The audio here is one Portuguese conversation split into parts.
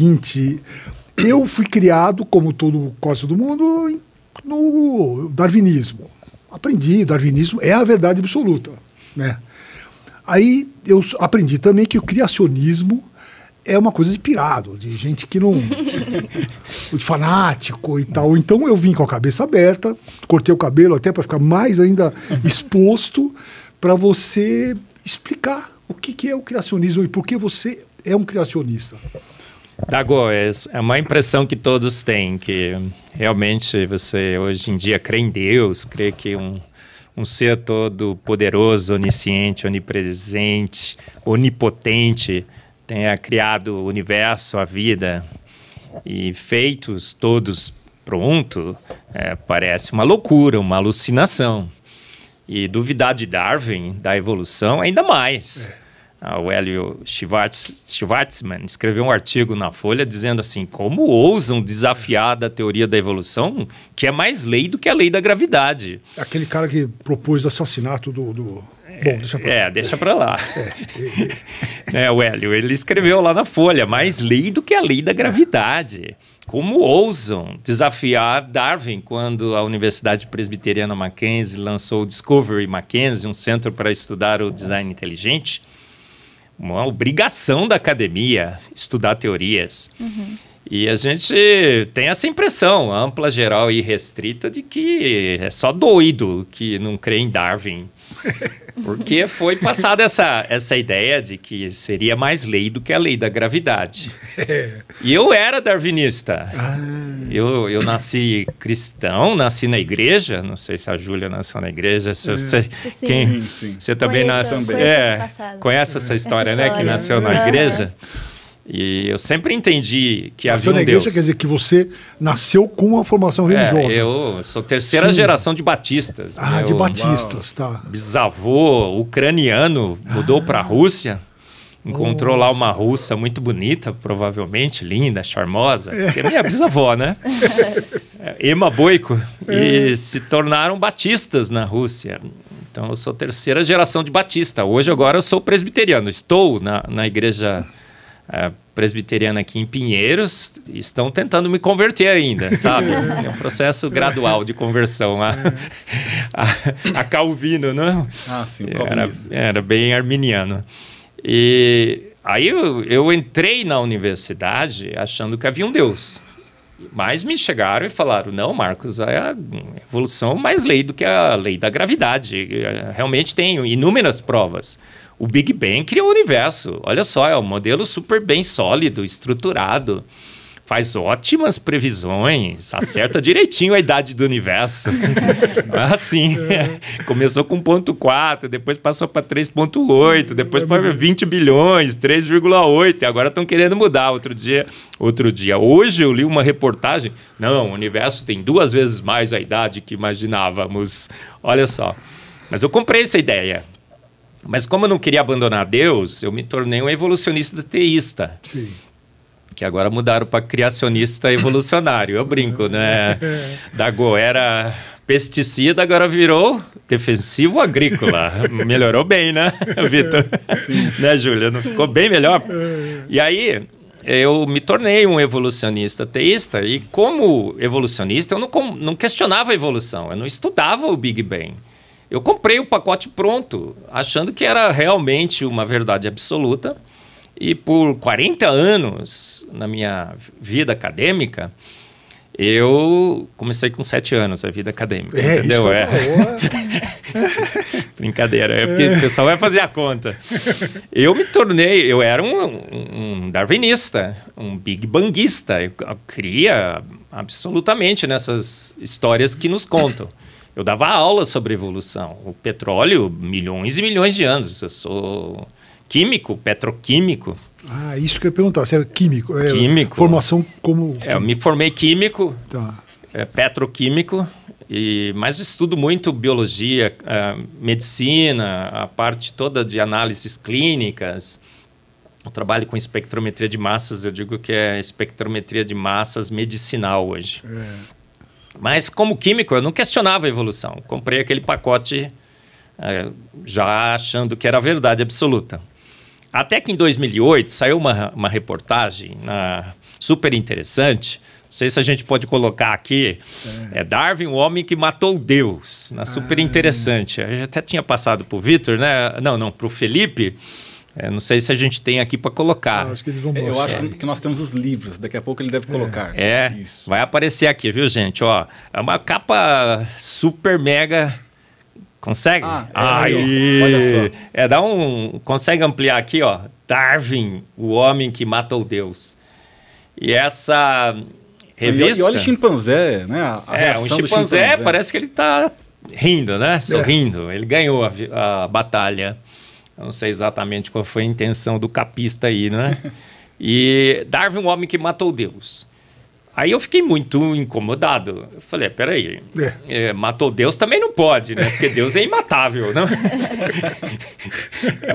seguinte: eu fui criado, como todo quase do mundo, no darwinismo. Aprendi, darwinismo é a verdade absoluta, né? Aí eu aprendi também que o criacionismo é uma coisa de pirado, de gente que não. de fanático e tal. Então eu vim com a cabeça aberta, cortei o cabelo até para ficar mais ainda exposto, para você explicar o que, que é o criacionismo e por que você é um criacionista. Dago, é, é uma impressão que todos têm, que realmente você hoje em dia crê em Deus, crê que um, um ser todo poderoso, onisciente, onipresente, onipotente, tenha criado o universo, a vida e feitos todos pronto, é, parece uma loucura, uma alucinação. E duvidar de Darwin, da evolução, ainda mais. É. Ah, o Hélio Schwartzman escreveu um artigo na Folha dizendo assim: como ousam desafiar da teoria da evolução, que é mais lei do que a lei da gravidade. Aquele cara que propôs o assassinato do. do... É, Bom, deixa pra lá. É, deixa pra lá. é, é, o Hélio, ele escreveu lá na Folha, mais lei do que a lei da gravidade. Como ousam desafiar Darwin quando a Universidade Presbiteriana Mackenzie lançou o Discovery Mackenzie, um centro para estudar o design inteligente? uma obrigação da academia estudar teorias. Uhum. E a gente tem essa impressão ampla, geral e restrita de que é só doido que não crê em Darwin. Porque foi passada essa, essa ideia de que seria mais lei do que a lei da gravidade. É. E eu era darwinista. Ah. Eu, eu nasci cristão, nasci na igreja. Não sei se a Júlia nasceu na igreja. Se, você, é. quem, sim, sim. você também nasceu. É, conhece essa história, essa história, né? Que nasceu na igreja. E eu sempre entendi que Mas havia é um Deus. igreja quer dizer que você nasceu com uma formação é, religiosa. É, eu sou terceira Sim. geração de batistas. Ah, meu, de batistas, tá. Bisavô ucraniano mudou ah. para a Rússia. Encontrou Nossa. lá uma russa muito bonita, provavelmente, linda, charmosa, é. que é minha bisavó, né? Ema Boico. É. E se tornaram batistas na Rússia. Então eu sou terceira geração de batista. Hoje, agora, eu sou presbiteriano. Estou na, na igreja presbiteriana aqui em Pinheiros estão tentando me converter ainda, sabe? É um processo gradual de conversão a, a, a Calvino, não? É? Ah, sim, era, era bem arminiano. E aí eu, eu entrei na universidade achando que havia um Deus. Mas me chegaram e falaram: não, Marcos, é a evolução mais lei do que a lei da gravidade. É, realmente tem inúmeras provas. O Big Bang criou o universo. Olha só, é um modelo super bem sólido, estruturado faz ótimas previsões, acerta direitinho a idade do universo. assim, é. começou com 1.4, depois passou para 3.8, depois foi 20 bilhões, 3,8, agora estão querendo mudar. Outro dia, outro dia, hoje eu li uma reportagem, não, o universo tem duas vezes mais a idade que imaginávamos. Olha só. Mas eu comprei essa ideia. Mas como eu não queria abandonar Deus, eu me tornei um evolucionista teísta. Sim que agora mudaram para criacionista evolucionário. Eu brinco, né? Da Go era pesticida, agora virou defensivo agrícola. Melhorou bem, né, Vitor? né, Júlia? Não ficou bem melhor? É. E aí, eu me tornei um evolucionista teísta e como evolucionista eu não, não questionava a evolução, eu não estudava o Big Bang. Eu comprei o pacote pronto, achando que era realmente uma verdade absoluta. E por 40 anos na minha vida acadêmica, eu comecei com 7 anos a vida acadêmica, é, entendeu? é. Brincadeira, é porque o pessoal vai fazer a conta. Eu me tornei, eu era um, um darwinista, um big banguista. Eu, eu cria absolutamente nessas histórias que nos contam. Eu dava aula sobre evolução. O petróleo, milhões e milhões de anos. Eu sou químico, petroquímico. Ah, isso que eu ia perguntar. Você é químico? É químico. Formação como. É, eu me formei químico, tá. é, petroquímico, e, mas estudo muito biologia, é, medicina, a parte toda de análises clínicas. Eu trabalho com espectrometria de massas, eu digo que é espectrometria de massas medicinal hoje. É. Mas como químico, eu não questionava a evolução. Comprei aquele pacote é, já achando que era verdade absoluta. Até que em 2008 saiu uma, uma reportagem na, super interessante. Não sei se a gente pode colocar aqui. É, é Darwin, o homem que matou Deus. Na, ah. super interessante. Eu até tinha passado para o Vitor, né? Não, não, para o Felipe. É, não sei se a gente tem aqui para colocar. Ah, acho que eles vão é, Eu acho que nós temos os livros, daqui a pouco ele deve é. colocar. É, é vai aparecer aqui, viu, gente? Ó, é uma capa super mega Consegue? Ah, aí, Olha só. É, dá um. Consegue ampliar aqui, ó. Darwin, o homem que matou Deus. E essa revista. E, e olha o chimpanzé, né? A é, um chimpanzé, chimpanzé, parece que ele tá rindo, né? É. Sorrindo. É. Ele ganhou a, a batalha. não sei exatamente qual foi a intenção do capista aí, né? e Darwin, o homem que matou Deus. Aí eu fiquei muito incomodado. Eu falei, é, peraí, é. É, matou Deus também não pode, né? Porque Deus é imatável, não? Né?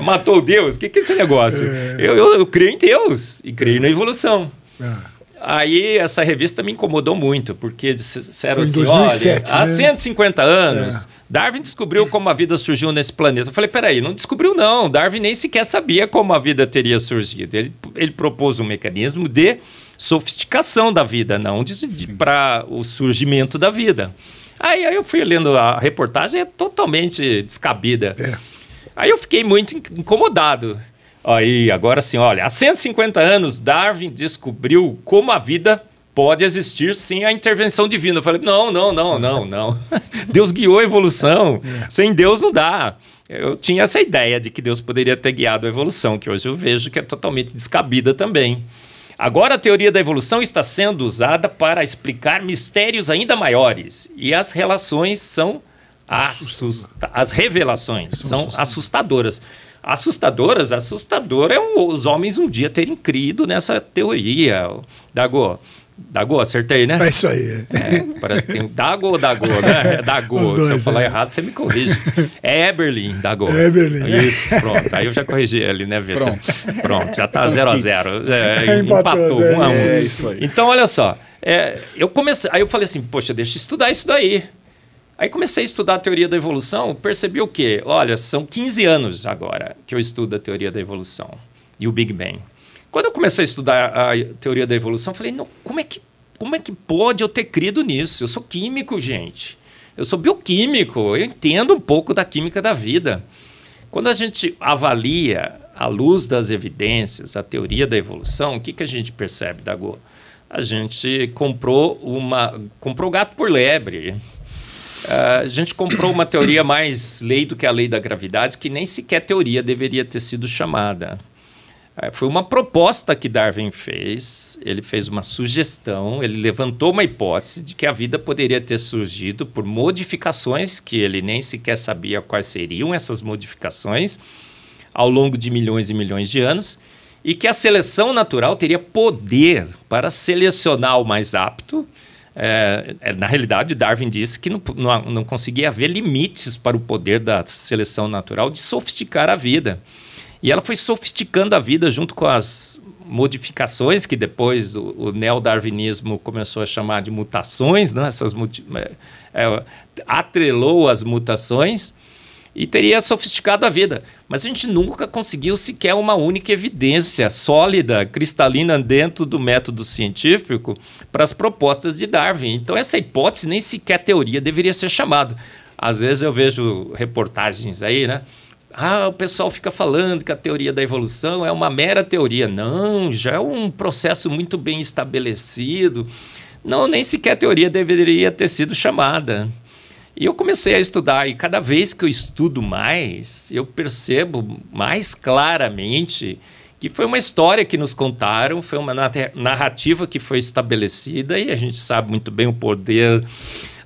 matou Deus? O que, que é esse negócio? É. Eu, eu, eu, creio em Deus e creio na evolução. Ah. Aí essa revista me incomodou muito, porque disseram assim, 2007, olha, né? há 150 anos, é. Darwin descobriu como a vida surgiu nesse planeta. Eu falei, peraí, não descobriu não. Darwin nem sequer sabia como a vida teria surgido. Ele, ele propôs um mecanismo de sofisticação da vida, não para o surgimento da vida. Aí, aí, eu fui lendo a reportagem, é totalmente descabida. É. Aí eu fiquei muito incomodado. Aí, agora sim, olha, há 150 anos Darwin descobriu como a vida pode existir sem a intervenção divina. Eu falei, não, não, não, não, não. Deus guiou a evolução. É. Sem Deus não dá. Eu tinha essa ideia de que Deus poderia ter guiado a evolução, que hoje eu vejo que é totalmente descabida também. Agora a teoria da evolução está sendo usada para explicar mistérios ainda maiores e as relações são assusta as revelações são assustadoras. Assustadoras, assustador é um, os homens um dia terem crido nessa teoria, Dago. Dago, acertei, né? É isso aí. É, parece que tem Dago ou Dago, né? É Dago. Dois, Se eu falar é. errado, você me corrige. É Eberlin, Dago. É Eberlin. Isso, pronto. Aí eu já corrigi ele, né, Vitor? Pronto. pronto. já tá 0x0. Então, zero é, empatou, um. É, é isso aí. Então, olha só. É, eu comecei, aí eu falei assim, poxa, deixa eu estudar isso daí. Aí comecei a estudar a teoria da evolução, percebi o quê? Olha, são 15 anos agora que eu estudo a teoria da evolução e o Big Bang. Quando eu comecei a estudar a teoria da evolução, falei, não, como é que como é que pode eu ter crido nisso? Eu sou químico, gente. Eu sou bioquímico, eu entendo um pouco da química da vida. Quando a gente avalia à luz das evidências, a teoria da evolução, o que, que a gente percebe, Dago? A gente comprou uma. comprou gato por lebre. Uh, a gente comprou uma teoria mais lei do que a lei da gravidade, que nem sequer teoria deveria ter sido chamada. É, foi uma proposta que Darwin fez, ele fez uma sugestão, ele levantou uma hipótese de que a vida poderia ter surgido por modificações que ele nem sequer sabia quais seriam essas modificações ao longo de milhões e milhões de anos, e que a seleção natural teria poder para selecionar o mais apto. É, é na realidade, Darwin disse que não, não, não conseguia haver limites para o poder da seleção natural de sofisticar a vida. E ela foi sofisticando a vida junto com as modificações que depois o, o neodarwinismo começou a chamar de mutações, né? Essas é, é, atrelou as mutações e teria sofisticado a vida. Mas a gente nunca conseguiu sequer uma única evidência sólida, cristalina dentro do método científico para as propostas de Darwin. Então essa hipótese nem sequer teoria deveria ser chamada. Às vezes eu vejo reportagens aí, né? ah, o pessoal fica falando que a teoria da evolução é uma mera teoria. Não, já é um processo muito bem estabelecido. Não, nem sequer teoria deveria ter sido chamada. E eu comecei a estudar, e cada vez que eu estudo mais, eu percebo mais claramente que foi uma história que nos contaram, foi uma narrativa que foi estabelecida, e a gente sabe muito bem o poder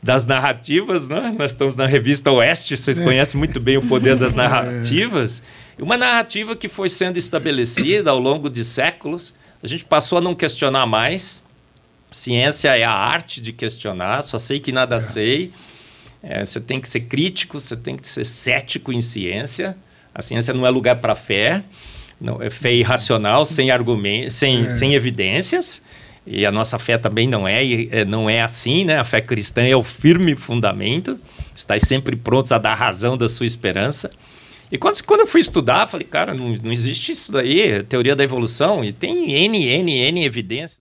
das narrativas, né? Nós estamos na revista Oeste, vocês é. conhecem muito bem o poder das é. narrativas. Uma narrativa que foi sendo estabelecida ao longo de séculos, a gente passou a não questionar mais. Ciência é a arte de questionar, só sei que nada é. sei. É, você tem que ser crítico, você tem que ser cético em ciência. A ciência não é lugar para fé, não, é fé irracional, sem argumentos, sem, é. sem evidências. E a nossa fé também não é, eh, não é assim, né? A fé cristã é o firme fundamento, estais sempre prontos a dar razão da sua esperança. E quando, quando eu fui estudar, falei, cara, não, não existe isso daí, é teoria da evolução, e tem N, N, N evidências.